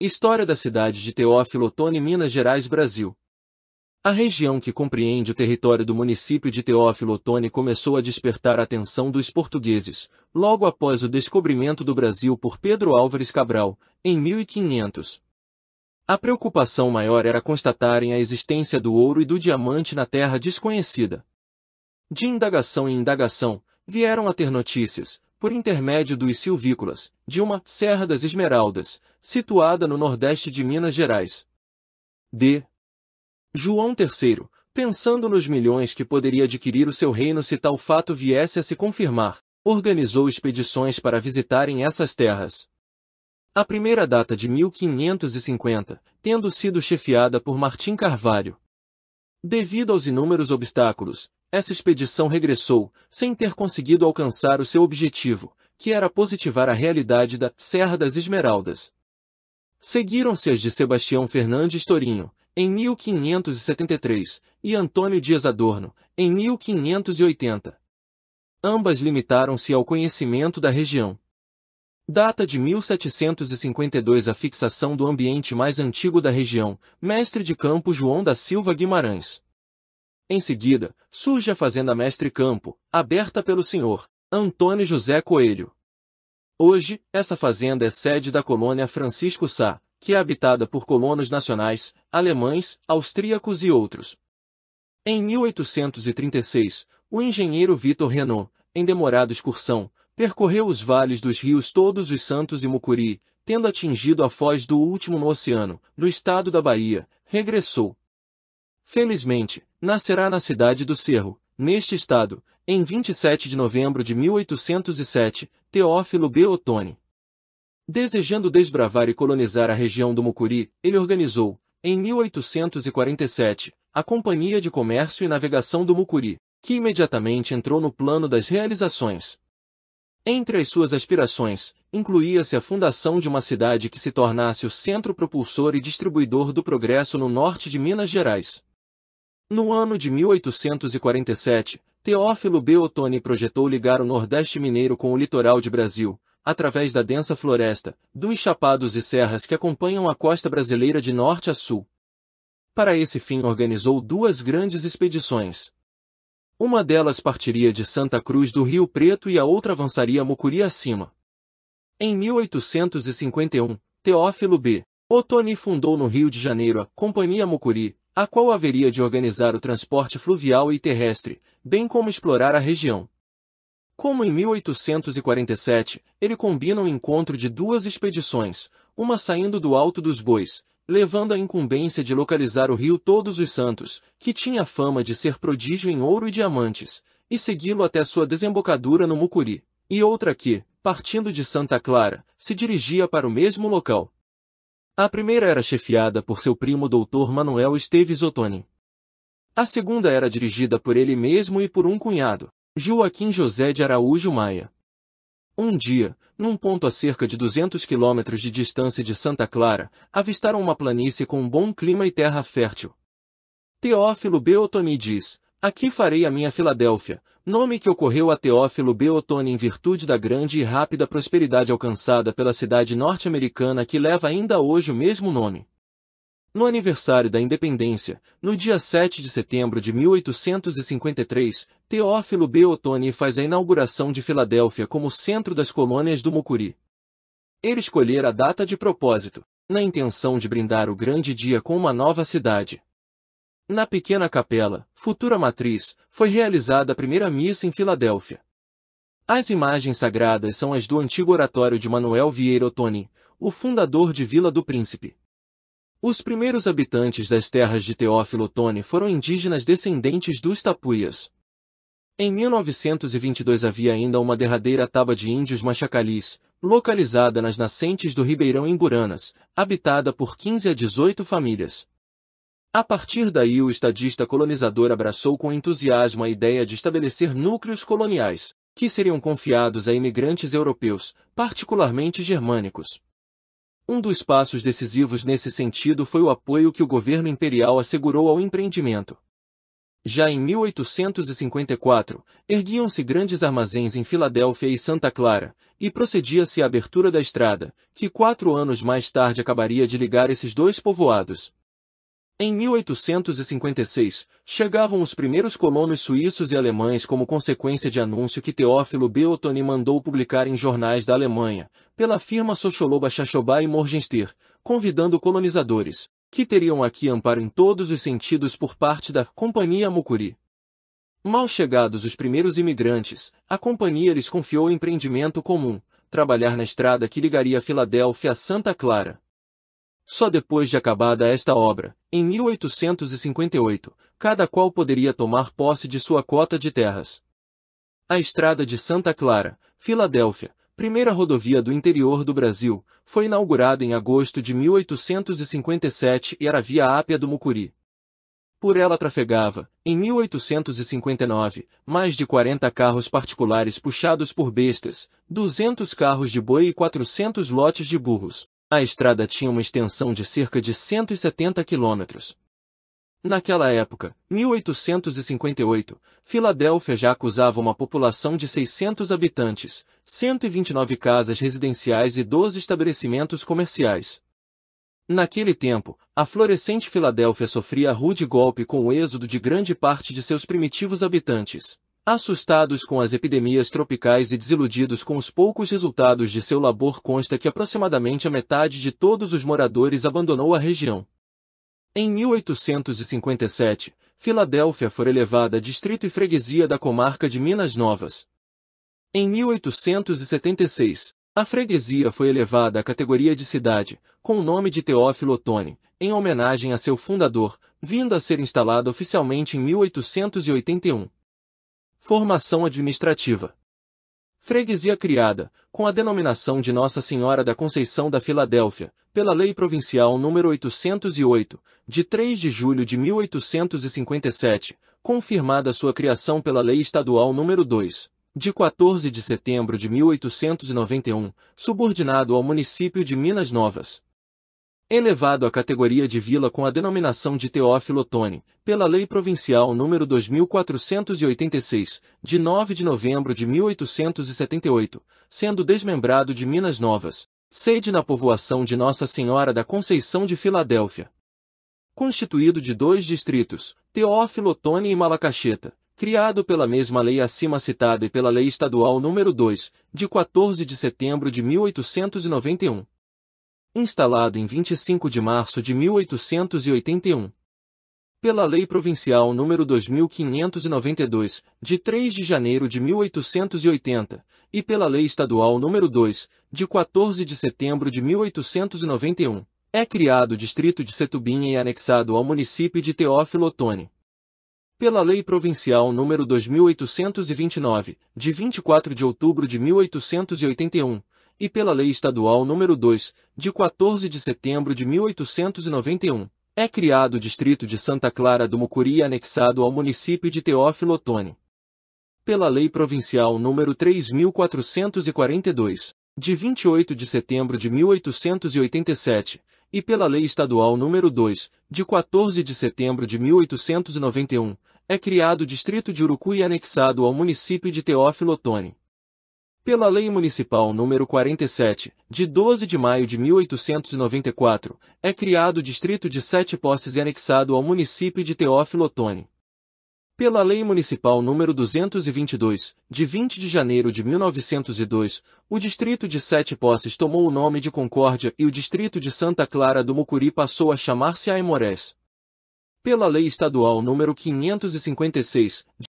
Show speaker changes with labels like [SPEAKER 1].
[SPEAKER 1] História da cidade de Teófilo Otoni, Minas Gerais, Brasil. A região que compreende o território do município de Teófilo Otoni começou a despertar a atenção dos portugueses, logo após o descobrimento do Brasil por Pedro Álvares Cabral, em 1500. A preocupação maior era constatarem a existência do ouro e do diamante na terra desconhecida. De indagação em indagação, vieram a ter notícias, por intermédio dos silvícolas, de uma Serra das Esmeraldas, situada no nordeste de Minas Gerais. D. João III, pensando nos milhões que poderia adquirir o seu reino se tal fato viesse a se confirmar, organizou expedições para visitarem essas terras. A primeira data de 1550, tendo sido chefiada por Martim Carvalho. Devido aos inúmeros obstáculos, essa expedição regressou, sem ter conseguido alcançar o seu objetivo, que era positivar a realidade da Serra das Esmeraldas. Seguiram-se as de Sebastião Fernandes Torinho, em 1573, e Antônio Dias Adorno, em 1580. Ambas limitaram-se ao conhecimento da região. Data de 1752 a fixação do ambiente mais antigo da região, mestre de campo João da Silva Guimarães. Em seguida, surge a Fazenda Mestre Campo, aberta pelo senhor Antônio José Coelho. Hoje, essa fazenda é sede da colônia Francisco Sá, que é habitada por colonos nacionais, alemães, austríacos e outros. Em 1836, o engenheiro Vitor Renault, em demorada excursão, percorreu os vales dos rios Todos os Santos e Mucuri, tendo atingido a foz do último no oceano, no estado da Bahia, regressou, Felizmente, nascerá na cidade do Cerro, neste estado, em 27 de novembro de 1807, Teófilo B. Ottoni. Desejando desbravar e colonizar a região do Mucuri, ele organizou, em 1847, a Companhia de Comércio e Navegação do Mucuri, que imediatamente entrou no plano das realizações. Entre as suas aspirações, incluía-se a fundação de uma cidade que se tornasse o centro propulsor e distribuidor do progresso no norte de Minas Gerais. No ano de 1847, Teófilo B. Ottoni projetou ligar o Nordeste mineiro com o litoral de Brasil, através da densa floresta, dos chapados e serras que acompanham a costa brasileira de norte a sul. Para esse fim organizou duas grandes expedições. Uma delas partiria de Santa Cruz do Rio Preto e a outra avançaria Mucuri acima. Em 1851, Teófilo B. Ottoni fundou no Rio de Janeiro a Companhia Mucuri, a qual haveria de organizar o transporte fluvial e terrestre, bem como explorar a região. Como em 1847, ele combina o um encontro de duas expedições, uma saindo do Alto dos Bois, levando a incumbência de localizar o rio Todos os Santos, que tinha fama de ser prodígio em ouro e diamantes, e segui-lo até sua desembocadura no Mucuri, e outra que, partindo de Santa Clara, se dirigia para o mesmo local. A primeira era chefiada por seu primo Dr. Manuel Esteves Ottoni. A segunda era dirigida por ele mesmo e por um cunhado, Joaquim José de Araújo Maia. Um dia, num ponto a cerca de 200 quilômetros de distância de Santa Clara, avistaram uma planície com um bom clima e terra fértil. Teófilo Beotoni diz, aqui farei a minha Filadélfia, nome que ocorreu a Teófilo Beotoni em virtude da grande e rápida prosperidade alcançada pela cidade norte-americana que leva ainda hoje o mesmo nome. No aniversário da independência, no dia 7 de setembro de 1853, Teófilo Beotoni faz a inauguração de Filadélfia como centro das colônias do Mucuri. Ele escolhera a data de propósito, na intenção de brindar o grande dia com uma nova cidade. Na pequena capela, futura matriz, foi realizada a primeira missa em Filadélfia. As imagens sagradas são as do antigo oratório de Manuel Vieira Ottoni, o fundador de Vila do Príncipe. Os primeiros habitantes das terras de Teófilo Ottoni foram indígenas descendentes dos Tapuias. Em 1922 havia ainda uma derradeira taba de índios machacalis, localizada nas nascentes do Ribeirão Imburanas, habitada por 15 a 18 famílias. A partir daí o estadista colonizador abraçou com entusiasmo a ideia de estabelecer núcleos coloniais, que seriam confiados a imigrantes europeus, particularmente germânicos. Um dos passos decisivos nesse sentido foi o apoio que o governo imperial assegurou ao empreendimento. Já em 1854, erguiam-se grandes armazéns em Filadélfia e Santa Clara, e procedia-se à abertura da estrada, que quatro anos mais tarde acabaria de ligar esses dois povoados, em 1856, chegavam os primeiros colonos suíços e alemães como consequência de anúncio que Teófilo Beothony mandou publicar em jornais da Alemanha, pela firma Socholoba Chachobá e Morgenstier, convidando colonizadores, que teriam aqui amparo em todos os sentidos por parte da Companhia Mucuri. Mal chegados os primeiros imigrantes, a companhia lhes confiou o empreendimento comum, trabalhar na estrada que ligaria Filadélfia a Santa Clara, só depois de acabada esta obra, em 1858, cada qual poderia tomar posse de sua cota de terras. A estrada de Santa Clara, Filadélfia, primeira rodovia do interior do Brasil, foi inaugurada em agosto de 1857 e era via Ápia do Mucuri. Por ela trafegava, em 1859, mais de 40 carros particulares puxados por bestas, 200 carros de boi e 400 lotes de burros. A estrada tinha uma extensão de cerca de 170 quilômetros. Naquela época, 1858, Filadélfia já acusava uma população de 600 habitantes, 129 casas residenciais e 12 estabelecimentos comerciais. Naquele tempo, a florescente Filadélfia sofria rude golpe com o êxodo de grande parte de seus primitivos habitantes. Assustados com as epidemias tropicais e desiludidos com os poucos resultados de seu labor, consta que aproximadamente a metade de todos os moradores abandonou a região. Em 1857, Filadélfia foi elevada a distrito e freguesia da comarca de Minas Novas. Em 1876, a freguesia foi elevada à categoria de cidade, com o nome de Teófilo Otoni, em homenagem a seu fundador, vindo a ser instalada oficialmente em 1881. Formação administrativa. Freguesia criada, com a denominação de Nossa Senhora da Conceição da Filadélfia, pela Lei Provincial nº 808, de 3 de julho de 1857, confirmada sua criação pela Lei Estadual nº 2, de 14 de setembro de 1891, subordinado ao município de Minas Novas, elevado à categoria de vila com a denominação de Teófilo Otoni, pela Lei Provincial número 2486, de 9 de novembro de 1878, sendo desmembrado de Minas Novas, sede na povoação de Nossa Senhora da Conceição de Filadélfia. Constituído de dois distritos, Teófilo Otoni e Malacacheta, criado pela mesma lei acima citada e pela Lei Estadual número 2, de 14 de setembro de 1891 instalado em 25 de março de 1881. Pela Lei Provincial nº 2592, de 3 de janeiro de 1880, e pela Lei Estadual nº 2, de 14 de setembro de 1891, é criado o Distrito de Setubinha e anexado ao município de Teófilo Otoni. Pela Lei Provincial nº 2829, de 24 de outubro de 1881, e pela Lei Estadual nº 2, de 14 de setembro de 1891, é criado o Distrito de Santa Clara do Mucuri anexado ao município de Teófilo Otoni. Pela Lei Provincial nº 3442, de 28 de setembro de 1887, e pela Lei Estadual nº 2, de 14 de setembro de 1891, é criado o Distrito de Urucuí anexado ao município de Teófilo Otoni pela Lei Municipal nº 47, de 12 de maio de 1894, é criado o Distrito de Sete Posses e anexado ao município de Teófilo Otoni. Pela Lei Municipal nº 222, de 20 de janeiro de 1902, o Distrito de Sete Posses tomou o nome de Concórdia e o Distrito de Santa Clara do Mucuri passou a chamar-se Aimorés. Pela Lei Estadual nº 556,